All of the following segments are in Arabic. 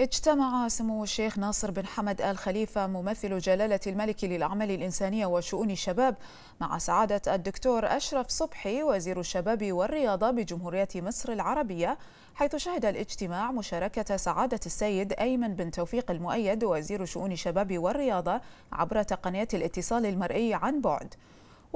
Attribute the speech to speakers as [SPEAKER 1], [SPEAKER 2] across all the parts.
[SPEAKER 1] اجتمع سمو الشيخ ناصر بن حمد آل خليفة ممثل جلالة الملك للأعمال الإنسانية وشؤون الشباب مع سعادة الدكتور أشرف صبحي وزير الشباب والرياضة بجمهورية مصر العربية حيث شهد الاجتماع مشاركة سعادة السيد أيمن بن توفيق المؤيد وزير شؤون الشباب والرياضة عبر تقنية الاتصال المرئي عن بعد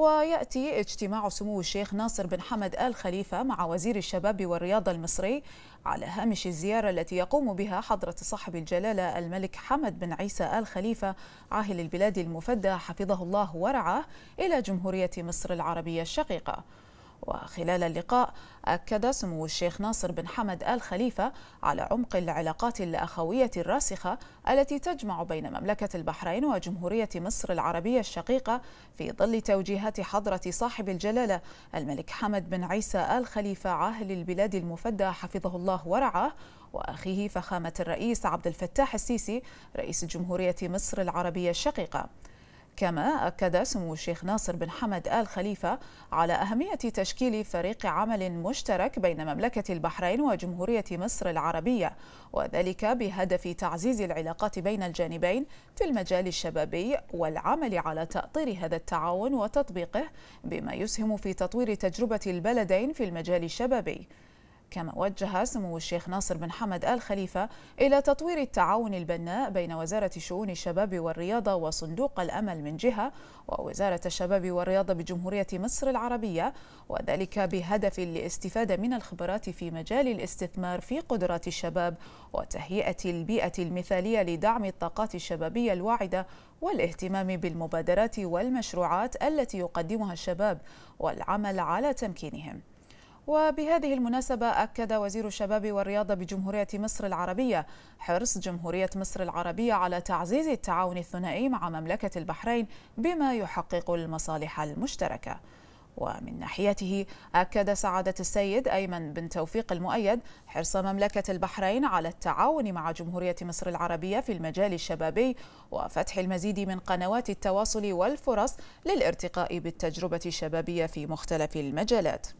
[SPEAKER 1] ويأتي اجتماع سمو الشيخ ناصر بن حمد آل خليفة مع وزير الشباب والرياضة المصري على هامش الزيارة التي يقوم بها حضرة صاحب الجلالة الملك حمد بن عيسى آل خليفة عاهل البلاد المفدى حفظه الله ورعاه إلى جمهورية مصر العربية الشقيقة وخلال اللقاء أكد سمو الشيخ ناصر بن حمد آل خليفة على عمق العلاقات الأخوية الراسخة التي تجمع بين مملكة البحرين وجمهورية مصر العربية الشقيقة في ظل توجيهات حضرة صاحب الجلالة الملك حمد بن عيسى آل خليفة عاهل البلاد المفدى حفظه الله ورعاه وأخيه فخامة الرئيس عبد الفتاح السيسي رئيس جمهورية مصر العربية الشقيقة كما أكد سمو الشيخ ناصر بن حمد آل خليفة على أهمية تشكيل فريق عمل مشترك بين مملكة البحرين وجمهورية مصر العربية وذلك بهدف تعزيز العلاقات بين الجانبين في المجال الشبابي والعمل على تأطير هذا التعاون وتطبيقه بما يسهم في تطوير تجربة البلدين في المجال الشبابي كما وجه سمو الشيخ ناصر بن حمد آل خليفة إلى تطوير التعاون البناء بين وزارة شؤون الشباب والرياضة وصندوق الأمل من جهة ووزارة الشباب والرياضة بجمهورية مصر العربية وذلك بهدف الاستفادة من الخبرات في مجال الاستثمار في قدرات الشباب وتهيئة البيئة المثالية لدعم الطاقات الشبابية الواعدة والاهتمام بالمبادرات والمشروعات التي يقدمها الشباب والعمل على تمكينهم وبهذه المناسبة أكد وزير الشباب والرياضة بجمهورية مصر العربية حرص جمهورية مصر العربية على تعزيز التعاون الثنائي مع مملكة البحرين بما يحقق المصالح المشتركة ومن ناحيته أكد سعادة السيد أيمن بن توفيق المؤيد حرص مملكة البحرين على التعاون مع جمهورية مصر العربية في المجال الشبابي وفتح المزيد من قنوات التواصل والفرص للارتقاء بالتجربة الشبابية في مختلف المجالات